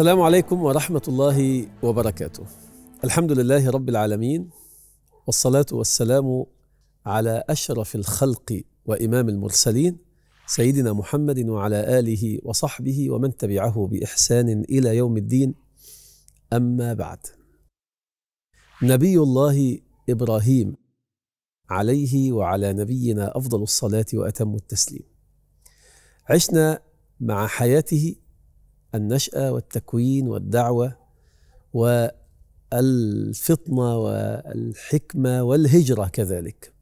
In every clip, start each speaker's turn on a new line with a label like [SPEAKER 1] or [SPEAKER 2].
[SPEAKER 1] السلام عليكم ورحمة الله وبركاته. الحمد لله رب العالمين والصلاة والسلام على أشرف الخلق وإمام المرسلين سيدنا محمد وعلى آله وصحبه ومن تبعه بإحسان إلى يوم الدين أما بعد. نبي الله إبراهيم عليه وعلى نبينا أفضل الصلاة وأتم التسليم. عشنا مع حياته النشأة والتكوين والدعوة والفطنة والحكمة والهجرة كذلك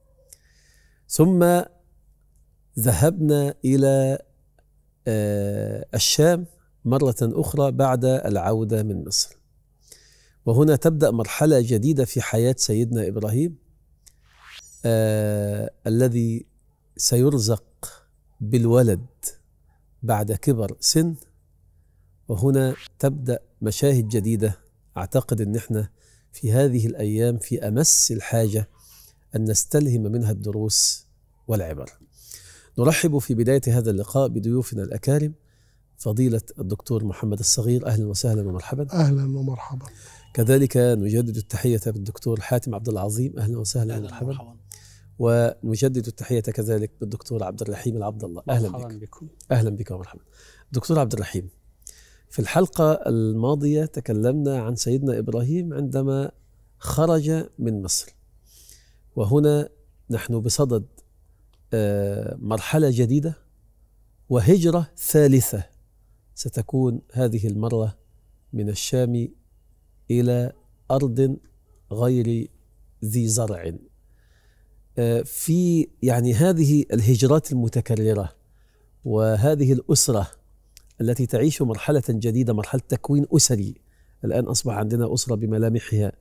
[SPEAKER 1] ثم ذهبنا إلى آه، الشام مرة أخرى بعد العودة من مصر وهنا تبدأ مرحلة جديدة في حياة سيدنا إبراهيم آه الذي سيرزق بالولد بعد كبر سن وهنا تبدا مشاهد جديده اعتقد ان احنا في هذه الايام في امس الحاجه ان نستلهم منها الدروس والعبر. نرحب في بدايه هذا اللقاء بضيوفنا الاكارم فضيله الدكتور محمد الصغير اهلا وسهلا ومرحبا. اهلا ومرحبا. كذلك نجدد التحيه بالدكتور حاتم عبد العظيم اهلا وسهلا أهلا ومرحبا. ونجدد التحيه كذلك بالدكتور عبد الرحيم العبد الله اهلا بك. بكم. اهلا بك ومرحبا. دكتور عبد الرحيم في الحلقة الماضية تكلمنا عن سيدنا إبراهيم عندما خرج من مصر وهنا نحن بصدد آه، مرحلة جديدة وهجرة ثالثة ستكون هذه المرة من الشام إلى أرض غير ذي زرع آه، في يعني هذه الهجرات المتكررة وهذه الأسرة التي تعيش مرحلة جديدة مرحلة تكوين أسري الآن أصبح عندنا أسرة بملامحها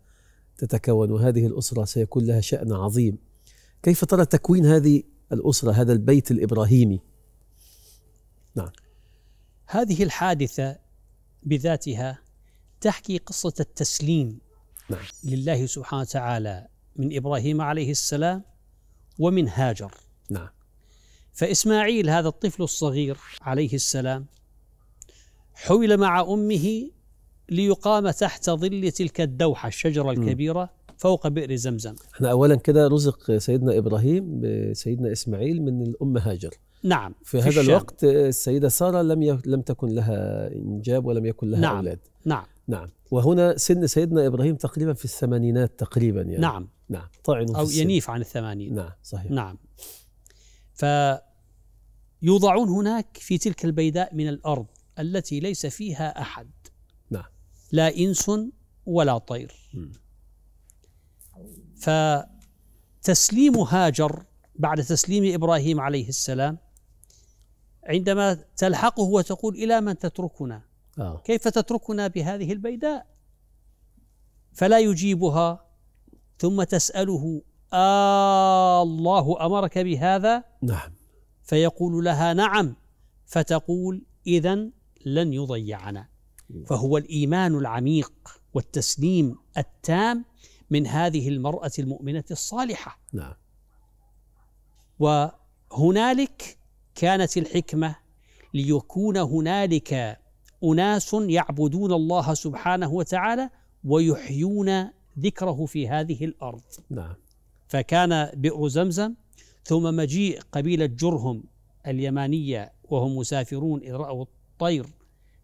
[SPEAKER 1] تتكون وهذه الأسرة سيكون لها شأن عظيم كيف ترى تكوين هذه الأسرة هذا البيت الإبراهيمي
[SPEAKER 2] نعم هذه الحادثة بذاتها تحكي قصة التسليم نعم. لله سبحانه وتعالى من إبراهيم عليه السلام ومن هاجر نعم فإسماعيل هذا الطفل الصغير عليه السلام حُمل مع أمه ليقام تحت ظل تلك الدوحة الشجرة الكبيرة م. فوق بئر زمزم
[SPEAKER 1] احنا أولا كده رزق سيدنا إبراهيم بسيدنا إسماعيل من الأم هاجر
[SPEAKER 2] نعم في, في هذا الشام. الوقت السيدة سارة
[SPEAKER 1] لم ي... لم تكن لها إنجاب ولم يكن لها نعم. أولاد
[SPEAKER 2] نعم نعم
[SPEAKER 1] وهنا سن سيدنا إبراهيم تقريبا في الثمانينات تقريبا يعني نعم نعم طعن أو ينيف
[SPEAKER 2] عن الثمانين نعم صحيح نعم فيوضعون هناك في تلك البيداء من الأرض التي ليس فيها أحد نعم لا إنس ولا طير فتسليم هاجر بعد تسليم إبراهيم عليه السلام عندما تلحقه وتقول إلى من تتركنا آه. كيف تتركنا بهذه البيداء فلا يجيبها ثم تسأله آه الله أمرك بهذا نعم فيقول لها نعم فتقول إذا لن يضيعنا فهو الايمان العميق والتسليم التام من هذه المراه المؤمنه الصالحه نعم وهنالك كانت الحكمه ليكون هنالك اناس يعبدون الله سبحانه وتعالى ويحيون ذكره في هذه الارض نعم فكان بئر زمزم ثم مجيء قبيله جرهم اليمانيه وهم مسافرون اذ راوا الطير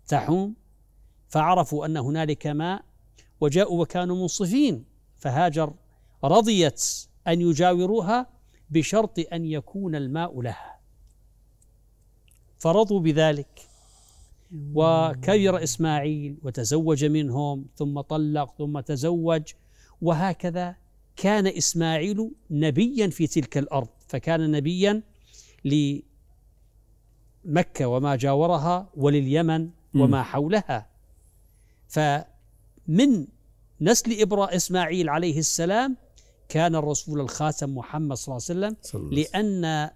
[SPEAKER 2] تحوم فعرفوا أن هنالك ماء وجاءوا وكانوا منصفين فهاجر رضيت أن يجاوروها بشرط أن يكون الماء لها فرضوا بذلك وكبر إسماعيل وتزوج منهم ثم طلق ثم تزوج وهكذا كان إسماعيل نبيا في تلك الأرض فكان نبيا لمكة وما جاورها ولليمن وما حولها فمن نسل إبراء إسماعيل عليه السلام كان الرسول الخاتم محمد صلى الله عليه وسلم لأن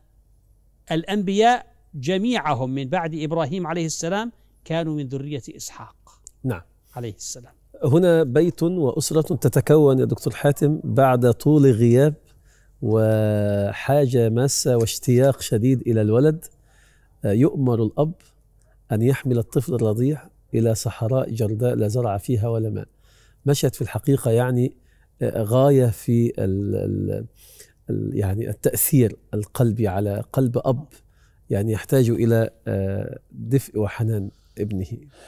[SPEAKER 2] الأنبياء جميعهم من بعد إبراهيم عليه السلام كانوا من ذرية إسحاق نعم عليه السلام
[SPEAKER 1] هنا بيت وأسرة تتكون يا دكتور حاتم بعد طول غياب وحاجة ماسة واشتياق شديد إلى الولد آه، يؤمر الأب أن يحمل الطفل الرضيع إلى صحراء جرداء لا زرع فيها ولا ماء مشهد في الحقيقة يعني آه، غاية في ال ال الـ يعني التأثير القلبي على
[SPEAKER 3] قلب أب يعني يحتاج إلى آه، دفء وحنان ابنه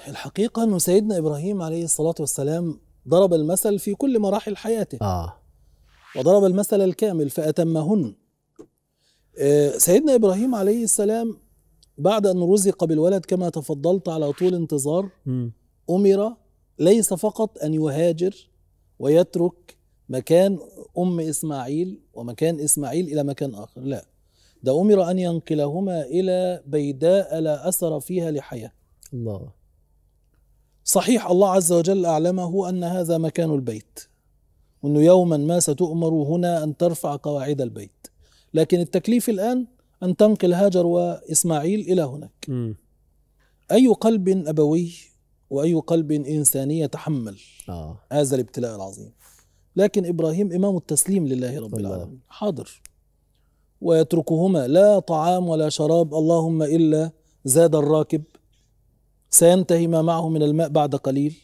[SPEAKER 3] الحقيقة أن سيدنا إبراهيم عليه الصلاة والسلام ضرب المثل في كل مراحل حياته آه. وضرب المثل الكامل فأتمهن آه، سيدنا إبراهيم عليه السلام بعد أن رزق بالولد كما تفضلت على طول انتظار أمر ليس فقط أن يهاجر ويترك مكان أم إسماعيل ومكان إسماعيل إلى مكان آخر لا ده أمر أن ينقلهما إلى بيداء لا أثر فيها لحياة الله صحيح الله عز وجل أعلمه أن هذا مكان البيت وأنه يوما ما ستؤمر هنا أن ترفع قواعد البيت لكن التكليف الآن أن تنقل هاجر وإسماعيل إلى هناك م. أي قلب أبوي وأي قلب إنساني يتحمل آه. هذا الابتلاء العظيم لكن إبراهيم إمام التسليم لله رب الله. العالمين حاضر ويتركهما لا طعام ولا شراب اللهم إلا زاد الراكب سينتهي ما معه من الماء بعد قليل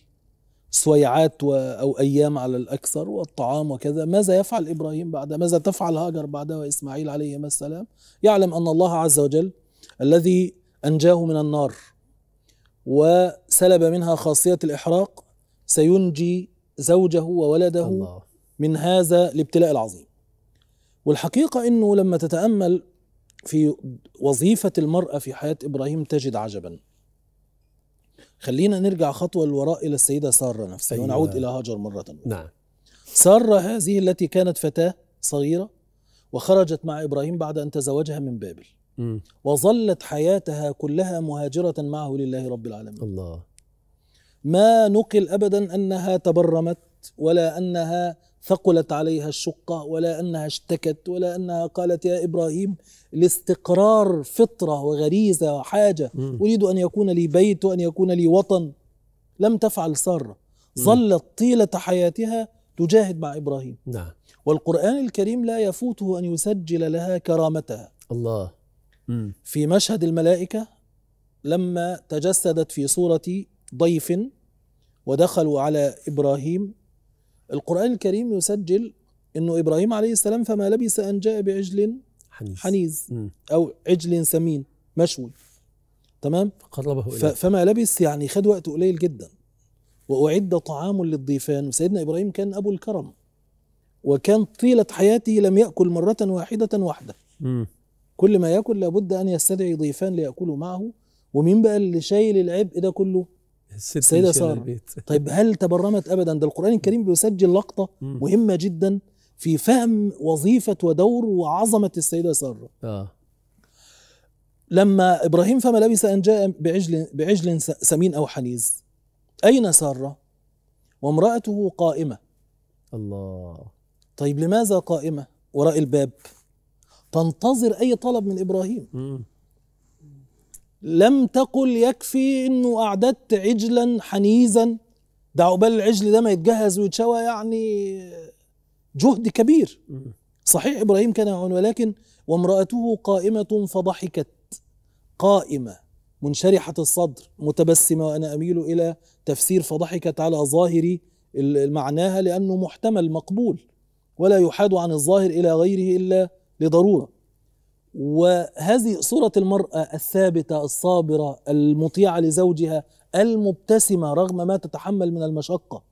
[SPEAKER 3] سويعات أو أيام على الأكثر والطعام وكذا ماذا يفعل إبراهيم بعد ماذا تفعل هاجر بعد وإسماعيل عليهما السلام يعلم أن الله عز وجل الذي أنجاه من النار وسلب منها خاصية الإحراق سينجي زوجه وولده الله. من هذا الابتلاء العظيم والحقيقة أنه لما تتأمل في وظيفة المرأة في حياة إبراهيم تجد عجباً خلينا نرجع خطوة للوراء إلى السيدة سارة نفسها أيوة. ونعود إلى هاجر مرة أخرى نعم سارة هذه التي كانت فتاة صغيرة وخرجت مع إبراهيم بعد أن تزوجها من بابل م. وظلت حياتها كلها مهاجرة معه لله رب العالمين الله ما نقل أبدا أنها تبرمت ولا أنها ثقلت عليها الشقة ولا أنها اشتكت ولا أنها قالت يا إبراهيم الاستقرار فطرة وغريزة وحاجة أريد أن يكون لي بيت وأن يكون لي وطن لم تفعل سارة ظلت طيلة حياتها تجاهد مع إبراهيم نعم. والقرآن الكريم لا يفوته أن يسجل لها كرامتها الله في مشهد الملائكة لما تجسدت في صورة ضيف ودخلوا على إبراهيم القرآن الكريم يسجل أنه إبراهيم عليه السلام فما لبث أن جاء بعجل حنيز, حنيز أو عجل سمين مشوي تمام فقربه إليه فما لبث يعني خد وقت قليل جدا وأعد طعام للضيفان وسيدنا إبراهيم كان أبو الكرم وكان طيلة حياته لم يأكل مرة واحدة وحده كل ما يأكل لابد أن يستدعي ضيفان ليأكلوا معه ومين بقى اللي شايل العبء ده كله السيدة سارة
[SPEAKER 1] البيت. طيب
[SPEAKER 3] هل تبرمت أبدا ده القرآن الكريم بيسجل لقطة مهمة جدا في فهم وظيفة ودور وعظمة السيدة سارة آه. لما إبراهيم فما لبث أن جاء بعجل, بعجل سمين أو حنيز أين سارة وامرأته قائمة الله طيب لماذا قائمة وراء الباب تنتظر أي طلب من إبراهيم مم. لم تقل يكفي انه اعددت عجلا حنيزا ده عقبال العجل ده ما يتجهز ويتشوى يعني جهد كبير صحيح ابراهيم كان ولكن وامراته قائمه فضحكت قائمه منشرحه الصدر متبسمه وانا اميل الى تفسير فضحكت على ظاهر معناها لانه محتمل مقبول ولا يحاد عن الظاهر الى غيره الا لضروره وهذه صورة المرأة الثابتة الصابرة المطيعة لزوجها المبتسمة رغم ما تتحمل من المشقة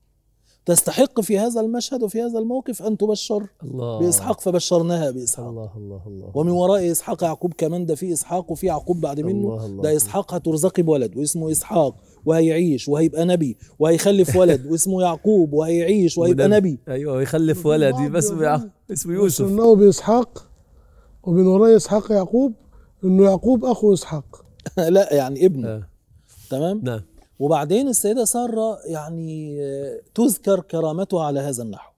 [SPEAKER 3] تستحق في هذا المشهد وفي هذا الموقف أن تبشر الله بإسحاق فبشرناها بإسحاق الله الله الله ومن وراء إسحاق يعقوب كمان ده في إسحاق وفي يعقوب بعد منه الله الله ده إسحاق هترزقي بولد واسمه إسحاق وهيعيش وهيبقى نبي وهيخلف ولد واسمه يعقوب وهيعيش وهيبقى نبي ايوه ويخلف ولد بس اسمه يوسف اسمه
[SPEAKER 4] بشرناه بإسحاق وبين وراء اسحاق يعقوب انه يعقوب اخو اسحاق لا يعني ابنه آه.
[SPEAKER 3] تمام نعم وبعدين السيده ساره يعني آه، تذكر كرامته على هذا النحو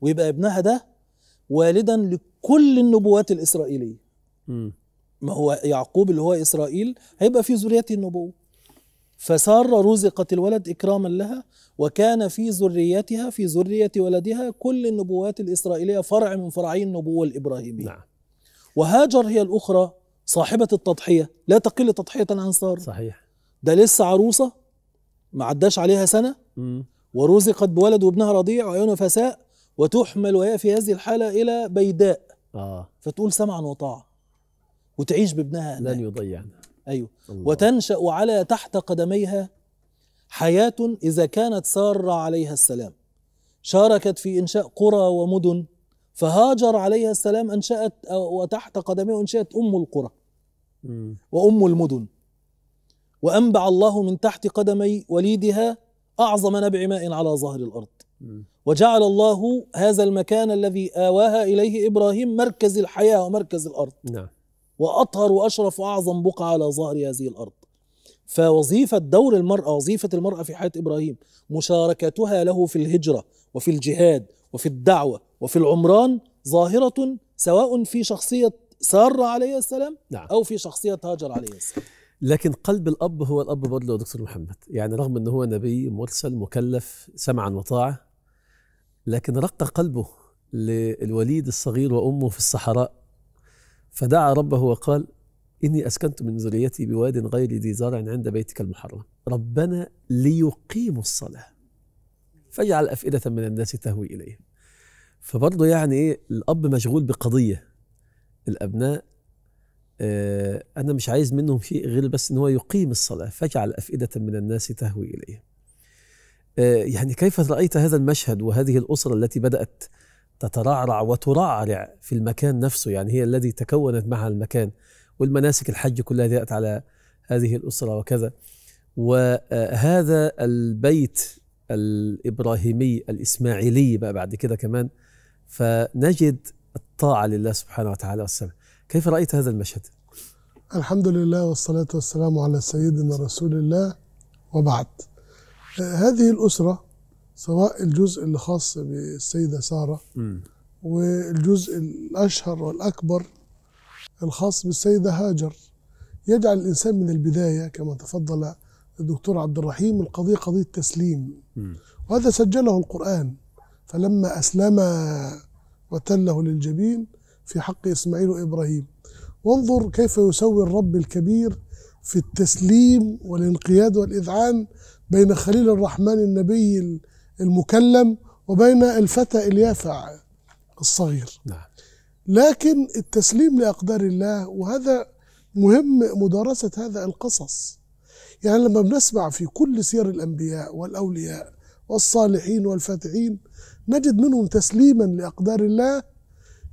[SPEAKER 3] ويبقى ابنها ده والدا لكل النبوات الاسرائيليه م. ما هو يعقوب اللي هو اسرائيل هيبقى في ذريته النبوه فساره رزقت الولد اكراما لها وكان في ذريتها في ذريه ولدها كل النبوات الاسرائيليه فرع من فرعي النبوه الابراهيميه نعم. وهاجر هي الأخرى صاحبة التضحية لا تقل تضحية عن سارة صحيح ده لسه عروسة ما عداش عليها سنة م. ورزقت بولد وابنها رضيع وعيونه فساء وتحمل وهي في هذه الحالة إلى بيداء آه. فتقول سمعا وطاعة وتعيش بابنها هناك. لن يضيعنا أيوة الله. وتنشأ على تحت قدميها حياة إذا كانت سارة عليها السلام شاركت في إنشاء قرى ومدن فهاجر عليها السلام انشات وتحت قدميه انشات ام القرى وام المدن وانبع الله من تحت قدمي وليدها اعظم نبع ماء على ظهر الارض وجعل الله هذا المكان الذي آواها إليه إبراهيم مركز الحياة ومركز الأرض نعم. وأطهر وأشرف وأعظم بقعة على ظهر هذه الأرض فوظيفة دور المرأة وظيفة المرأة في حياة إبراهيم مشاركتها له في الهجرة وفي الجهاد وفي الدعوة وفي العمران ظاهرة سواء في شخصية سارة عليه السلام نعم. أو في شخصية هاجر عليه السلام لكن قلب الأب هو الأب برضه يا دكتور محمد يعني رغم
[SPEAKER 1] أنه هو نبي مرسل مكلف سمعا وطاعة لكن رق قلبه للوليد الصغير وأمه في الصحراء فدعا ربه وقال إني أسكنت من ذريتي بواد غير ذي زرع عند بيتك المحرم ربنا ليقيموا الصلاة فاجعل أفئدة من الناس تهوي إليه فبرضه يعني إيه الأب مشغول بقضية الأبناء آه، أنا مش عايز منهم شيء غير بس إن هو يقيم الصلاة فاجعل أفئدة من الناس تهوي إليه آه، يعني كيف رأيت هذا المشهد وهذه الأسرة التي بدأت تترعرع وترعرع في المكان نفسه يعني هي الذي تكونت معها المكان والمناسك الحج كلها جاءت على هذه الأسرة وكذا وهذا البيت الابراهيمي الاسماعيلي بقى بعد كده كمان فنجد الطاعه لله سبحانه وتعالى والسلام كيف رايت هذا المشهد
[SPEAKER 4] الحمد لله والصلاه والسلام على سيدنا رسول الله وبعد هذه الاسره سواء الجزء اللي خاص بالسيده ساره م. والجزء الاشهر والاكبر الخاص بالسيده هاجر يجعل الانسان من البدايه كما تفضل الدكتور عبد الرحيم القضية قضية تسليم وهذا سجله القرآن فلما أسلم وتله للجبين في حق إسماعيل وإبراهيم وانظر كيف يسوي الرب الكبير في التسليم والانقياد والإذعان بين خليل الرحمن النبي المكلم وبين الفتى اليافع الصغير نعم. لكن التسليم لأقدار الله وهذا مهم مدارسة هذا القصص يعني لما بنسمع في كل سير الأنبياء والأولياء والصالحين والفاتحين نجد منهم تسليما لأقدار الله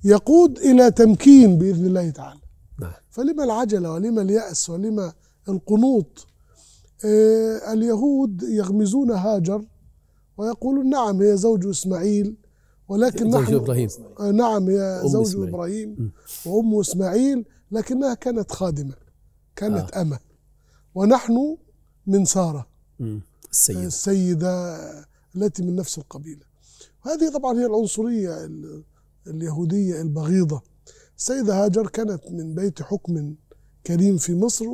[SPEAKER 4] يقود إلى تمكين بإذن الله تعالى نعم. فلما العجلة ولما اليأس ولما القنوط آه، اليهود يغمزون هاجر ويقولون نعم هي زوج إسماعيل ولكن زوج نحن إبراهيم. آه، نعم هي زوج إسماعيل. إبراهيم وأم إسماعيل لكنها كانت خادمة كانت آه. أمة ونحن من سارة السيدة. السيدة التي من نفس القبيلة وهذه طبعا هي العنصرية اليهودية البغيضة السيدة هاجر كانت من بيت حكم كريم في مصر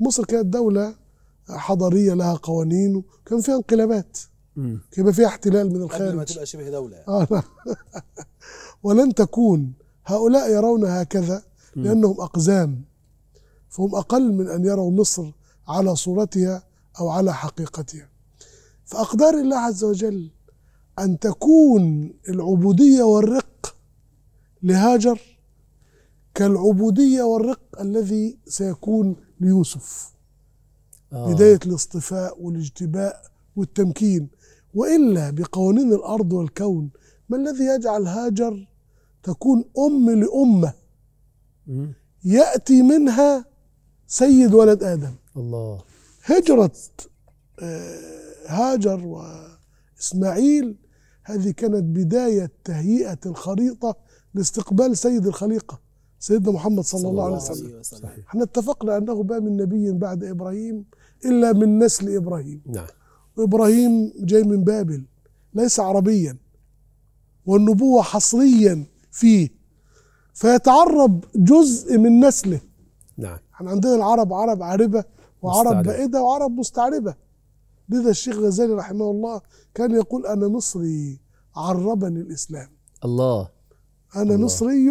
[SPEAKER 4] ومصر كانت دولة حضارية لها قوانين وكان فيها انقلابات يبقى فيها احتلال من الخارج قبل ما
[SPEAKER 3] تبقى شبه دولة
[SPEAKER 4] يعني. آه نعم. ولن تكون هؤلاء يرون هكذا لأنهم أقزام فهم أقل من أن يروا مصر على صورتها أو على حقيقتها فأقدار الله عز وجل أن تكون العبودية والرق لهاجر كالعبودية والرق الذي سيكون ليوسف آه. بداية الاصطفاء والاجتباء والتمكين وإلا بقوانين الأرض والكون ما الذي يجعل هاجر تكون أم لأمة يأتي منها سيد ولد آدم الله هجرة آه، هاجر وإسماعيل هذه كانت بداية تهيئة الخريطة لاستقبال سيد الخليقة سيدنا محمد صلى, صلى الله عليه وسلم احنا اتفقنا أنه ما من نبي بعد إبراهيم إلا من نسل إبراهيم نعم وإبراهيم جاي من بابل ليس عربيا والنبوة حصريا فيه فيتعرب جزء من نسله نعم احنا عندنا العرب عرب عاربة وعرب بائدة وعرب مستعربة لذا الشيخ غزالي رحمه الله كان يقول أنا مصري عربني الإسلام الله أنا الله. مصري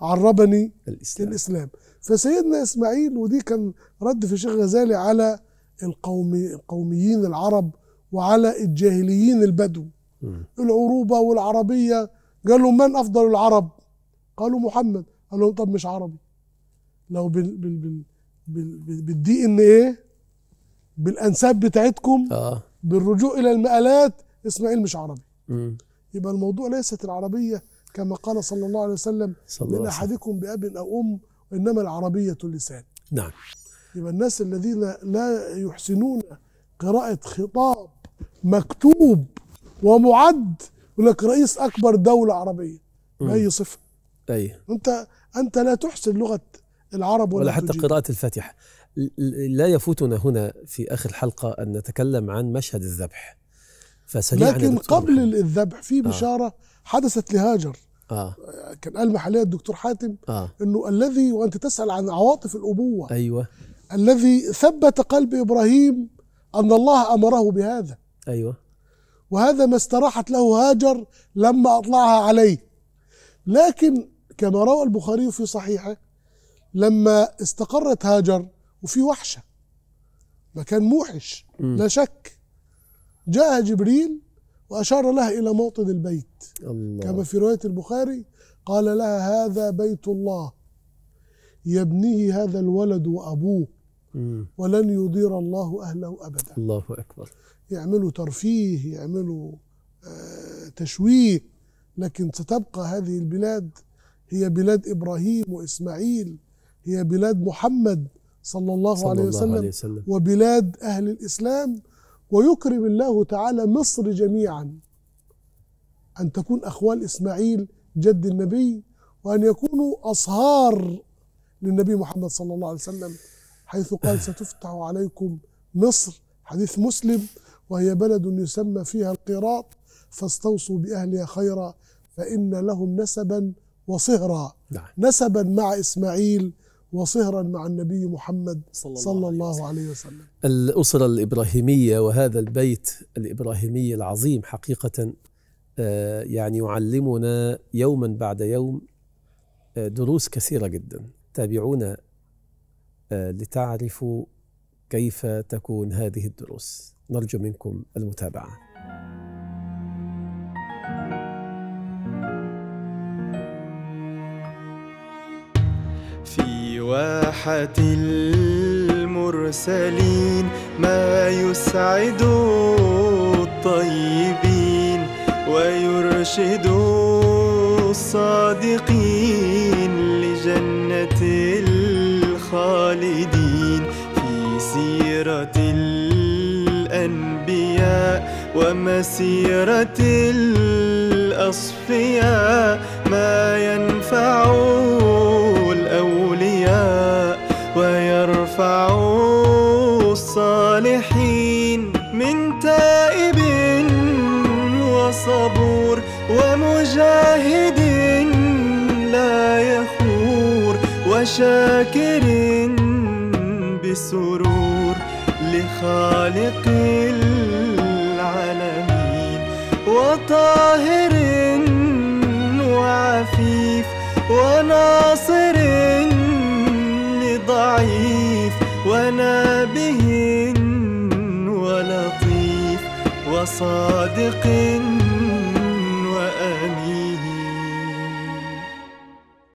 [SPEAKER 4] عربني الإسلام. الإسلام فسيدنا إسماعيل ودي كان رد في الشيخ غزالي على القومي القوميين العرب وعلى الجاهليين البدو م. العروبة والعربية قالوا من أفضل العرب قالوا محمد قال لهم طب مش عربي لو بال بال بال بالدي ان ايه بالانساب بتاعتكم آه. بالرجوع الى المقالات اسماعيل مش عربي م. يبقى الموضوع ليست العربيه كما قال صلى الله عليه وسلم صلى من احدكم باب او ام انما العربيه اللسان نعم يبقى الناس الذين لا يحسنون قراءه خطاب مكتوب ومعد يقول لك رئيس اكبر دوله عربيه باي صفه ايوه انت انت لا تحسن لغه العرب ولا, ولا حتى
[SPEAKER 1] قراءة الفاتحة لا يفوتنا هنا في آخر حلقة أن نتكلم عن مشهد الذبح لكن قبل
[SPEAKER 4] محمد. الذبح في آه. بشارة آه. حدثت لهاجر آه. كان قال عليها الدكتور حاتم آه. أنه الذي وأنت تسأل عن عواطف الأبوة أيوة الذي ثبت قلب إبراهيم أن الله أمره بهذا أيوة وهذا ما استراحت له هاجر لما أطلعها عليه لكن كما روى البخاري في صحيحه لما استقرت هاجر وفي وحشه مكان موحش م. لا شك جاء جبريل وأشار لها إلى موطن البيت الله. كما في رواية البخاري قال لها هذا بيت الله يبنيه هذا الولد وأبوه م. ولن يضير الله أهله أبدا
[SPEAKER 1] الله أكبر
[SPEAKER 4] يعملوا ترفيه يعملوا آه، تشويه لكن ستبقى هذه البلاد هي بلاد إبراهيم وإسماعيل هي بلاد محمد صلى الله, صلى عليه, وسلم الله عليه وسلم وبلاد أهل الإسلام ويكرم الله تعالى مصر جميعا أن تكون أخوال إسماعيل جد النبي وأن يكونوا أصهار للنبي محمد صلى الله عليه وسلم حيث قال ستفتح عليكم مصر حديث مسلم وهي بلد يسمى فيها القيراط فاستوصوا بأهلها خيرا فإن لهم نسبا وصهرا نعم. نسبا مع إسماعيل وصهرا مع النبي محمد صلى الله, صلى الله عليه وسلم
[SPEAKER 1] الأسرة الإبراهيمية وهذا البيت الإبراهيمي العظيم حقيقة آه، يعني يعلمنا يوما بعد يوم آه، دروس كثيرة جدا تابعونا آه، لتعرفوا كيف تكون هذه الدروس نرجو منكم المتابعه
[SPEAKER 5] في واحة المرسلين ما يسعد الطيبين ويرشد الصادقين لجنة الخالدين في سيرة الأنبياء ومسيرة الأصفياء ما ينفعون يرفع الصالحين من تائب وصبور ومجاهد لا يخور وشاكر بسرور لخالق العالمين وطاهر وعفيف وناصر ضعيف وأنا بهن ولطيف وصادق